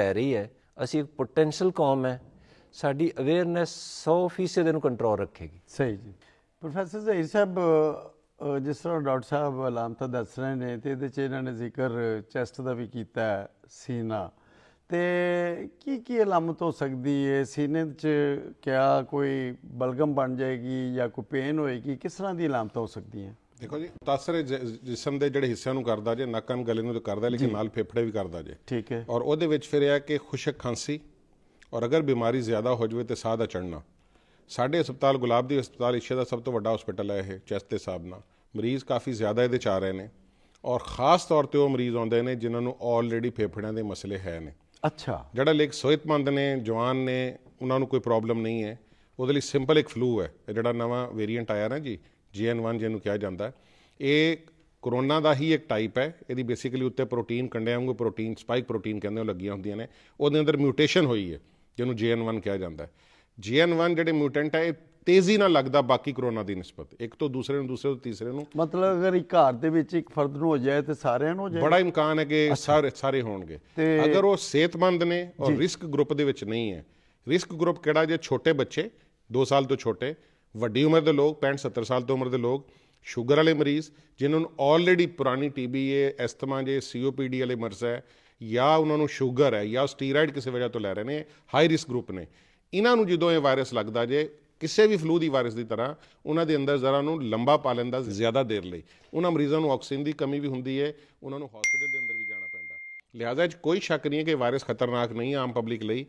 ਪੈ ਰਹੀ ਹੈ ਅਸੀਂ ਇੱਕ ਪੋਟੈਂਸ਼ੀਅਲ ਕੌਮ ਹੈ ਸਾਡੀ ਅਵੇਅਰਨੈਸ 100% ਨੂੰ ਕੰਟਰੋਲ ਰੱਖੇਗੀ ਸਹੀ ਜੀ ਪ੍ਰੋਫੈਸਰ ਜੀ ਸਾਹਿਬ ਜਿਸ ਤਰ੍ਹਾਂ ਡਾਕਟਰ ਸਾਹਿਬ ਅਲਾਮਤਾ ਦੱਸ ਰਹੇ ਨੇ ਤੇ ਇਹਦੇ ਚ ਇਹਨਾਂ ਨੇ ਜ਼ਿਕਰ ਚੈਸਟ ਦਾ ਵੀ ਕੀਤਾ ਸੀਨਾ ਤੇ ਕੀ ਕੀ ਅਲਮਤ ਹੋ ਸਕਦੀ ਹੈ ਸੀਨੇ 'ਚ ਕਿਆ ਕੋਈ ਬਲਗਮ ਬਣ ਜਾਏਗੀ ਜਾਂ ਕੋਈ ਪੇਨ ਹੋਏਗੀ ਕਿਸ ਤਰ੍ਹਾਂ ਦੀ ਅਲਮਤ ਹੋ ਸਕਦੀ ਹੈ ਦੇਖੋ ਜੀ ਤਾਸਰੇ ਜਿਸਮ ਦੇ ਜਿਹੜੇ ਹਿੱਸਿਆਂ ਨੂੰ ਕਰਦਾ ਜੇ ਨੱਕਾਂ ਨੂੰ ਗਲੇ ਨੂੰ ਤਾਂ ਕਰਦਾ ਲੇਕਿਨ ਨਾਲ ਫੇਫੜੇ ਵੀ ਕਰਦਾ ਜੇ ਠੀਕ ਹੈ ਔਰ ਉਹਦੇ ਵਿੱਚ ਫਿਰ ਇਹ ਹੈ ਕਿ ਖੁਸ਼ਕ ਖਾਂਸੀ ਔਰ ਅਗਰ ਬਿਮਾਰੀ ਜ਼ਿਆਦਾ ਹੋ ਜਵੇ ਤੇ ਸਾਹ ਦਾ ਚੜਨਾ ਸਾਡੇ ਹਸਪਤਾਲ ਗੁਲਾਬ ਦੀ ਹਸਪਤਾਲ ਏਸ਼ੀਆ ਦਾ ਸਭ ਤੋਂ ਵੱਡਾ ਹਸਪਤਾਲ ਹੈ ਇਹ ਚੈਸਟ ਦੇ ਹਿਸਾਬ ਨਾਲ ਮਰੀਜ਼ ਕਾਫੀ ਜ਼ਿਆਦਾ ਇਹਦੇ ਚ ਆ ਰਹੇ ਨੇ ਔਰ ਖਾਸ ਤੌਰ ਤੇ ਉਹ ਮਰੀਜ਼ ਆਉਂਦੇ ਨੇ ਜਿਨ੍ਹਾਂ ਨੂੰ ਆਲਰੇਡੀ ਫੇਫੜਿਆਂ ਦੇ ਮਸਲੇ ਹੈ ਨੇ ਅੱਛਾ ਜਿਹੜਾ ਲੇਕ ਸਿਹਤਮੰਦ ਨੇ ਜਵਾਨ ਨੇ ਉਹਨਾਂ ਨੂੰ ਕੋਈ ਪ੍ਰੋਬਲਮ ਨਹੀਂ ਹੈ ਉਹਦੇ ਲਈ ਸਿੰਪਲ ਇੱਕ ਫਲੂ ਹੈ ਜਿਹੜਾ ਨਵਾਂ ਵੇਰੀਐਂਟ ਆਇਆ ਨਾ ਜੀ ਜੀਐਨ1 ਜਿਹਨੂੰ ਕਿਹਾ ਜਾਂਦਾ ਇਹ ਕਰੋਨਾ ਦਾ ਹੀ ਇੱਕ ਟਾਈਪ ਹੈ ਇਹਦੀ ਬੇਸਿਕਲੀ ਉੱਤੇ ਪ੍ਰੋਟੀਨ ਕੰਡਿਆਂ ਵਾਂਗੂ ਪ੍ਰੋਟੀਨ ਸਪਾਈਕ ਪ੍ਰੋਟੀਨ ਕਹਿੰਦੇ ਉਹ ਲੱਗੀਆਂ ਹੁੰਦੀਆਂ ਨੇ ਉਹਦੇ ਅੰਦਰ ਮਿਊਟੇਸ਼ਨ ਹੋਈ ਹੈ ਜਿਹਨੂੰ ਜੀਐਨ1 ਕਿਹਾ ਜਾਂਦਾ ਜੀਐਨ1 ਜਿਹੜੇ ਮਿਊਟੈਂਟ ਹੈ ਇਹ ਤੇਜ਼ੀ ਨਾਲ ਲੱਗਦਾ ਬਾਕੀ ਕਰੋਨਾ ਦੀ ਨਿਸਬਤ ਇੱਕ ਤੋਂ ਦੂਸਰੇ ਨੂੰ ਦੂਸਰੇ ਤੋਂ ਤੀਸਰੇ ਨੂੰ ਮਤਲਬ ਅਗਰ ਇੱਕ ਘਰ ਦੇ ਵਿੱਚ ਇੱਕ ਫਰਦ ਨੂੰ ਹੋ ਜਾਏ ਤੇ ਸਾਰਿਆਂ ਨੂੰ ਹੋ ਜਾਏ ਬੜਾ ਇਮਕਾਨ ਹੈ ਕਿ ਸਾਰੇ ਸਾਰੇ ਹੋਣਗੇ ਅਗਰ ਉਹ ਸਿਹਤਮੰਦ ਨੇ ਔਰ ਰਿਸਕ ਗਰੁੱਪ ਦੇ ਵਿੱਚ ਨਹੀਂ ਹੈ ਰਿਸਕ ਗਰੁੱਪ ਕਿਹੜਾ ਜੇ ਛੋਟੇ ਬੱਚੇ 2 ਸਾਲ ਤੋਂ ਛੋਟੇ ਵੱਡੀ ਉਮਰ ਦੇ ਲੋਕ 65 70 ਸਾਲ ਤੋਂ ਉਮਰ ਦੇ ਲੋਕ ਸ਼ੂਗਰ ਵਾਲੇ ਮਰੀਜ਼ ਜਿਨ੍ਹਾਂ ਨੂੰ ਆਲਰੇਡੀ ਪੁਰਾਣੀ ਟੀਬੀ ਹੈ ਐਸਥਮਾ ਜੇ ਸੀਓਪੀਡੀ ਵਾਲੇ ਮਰਜ਼ ਹੈ ਜਾਂ ਉਹਨਾਂ ਨੂੰ ਸ਼ੂਗਰ ਹੈ ਜਾਂ ਸਟੀਰੋਇਡ ਕਿਸੇ ਵਜ੍ਹਾ ਤੋਂ ਲੈ ਰਹੇ ਨੇ ਹਾਈ ਰਿਸਕ ਗਰੁੱਪ ਨੇ ਇਹਨਾਂ ਨੂੰ ਜਦੋਂ ਇਹ ਵਾਇਰਸ ਲੱਗਦਾ ਜੇ ਕਿਸੇ ਵੀ ਫਲੂ ਦੀ ਵਾਇਰਸ ਦੀ ਤਰ੍ਹਾਂ ਉਹਨਾਂ ਦੇ ਅੰਦਰ ਜ਼ਰਾ ਨੂੰ ਲੰਬਾ ਪਾ ਲੈਂਦਾ ਜ਼ਿਆਦਾ ਦੇਰ ਲਈ ਉਹਨਾਂ ਮਰੀਜ਼ਾਂ ਨੂੰ ਆਕਸੀਜਨ ਦੀ ਕਮੀ ਵੀ ਹੁੰਦੀ ਹੈ ਉਹਨਾਂ ਨੂੰ ਹਸਪੀਟਲ ਦੇ ਅੰਦਰ ਵੀ ਜਾਣਾ ਪੈਂਦਾ ਲਿਹਾਜ਼ਾ ਇਹ ਕੋਈ ਸ਼ੱਕ ਨਹੀਂ ਹੈ ਕਿ ਵਾਇਰਸ ਖਤਰਨਾਕ ਨਹੀਂ ਆਮ ਪਬਲਿਕ ਲਈ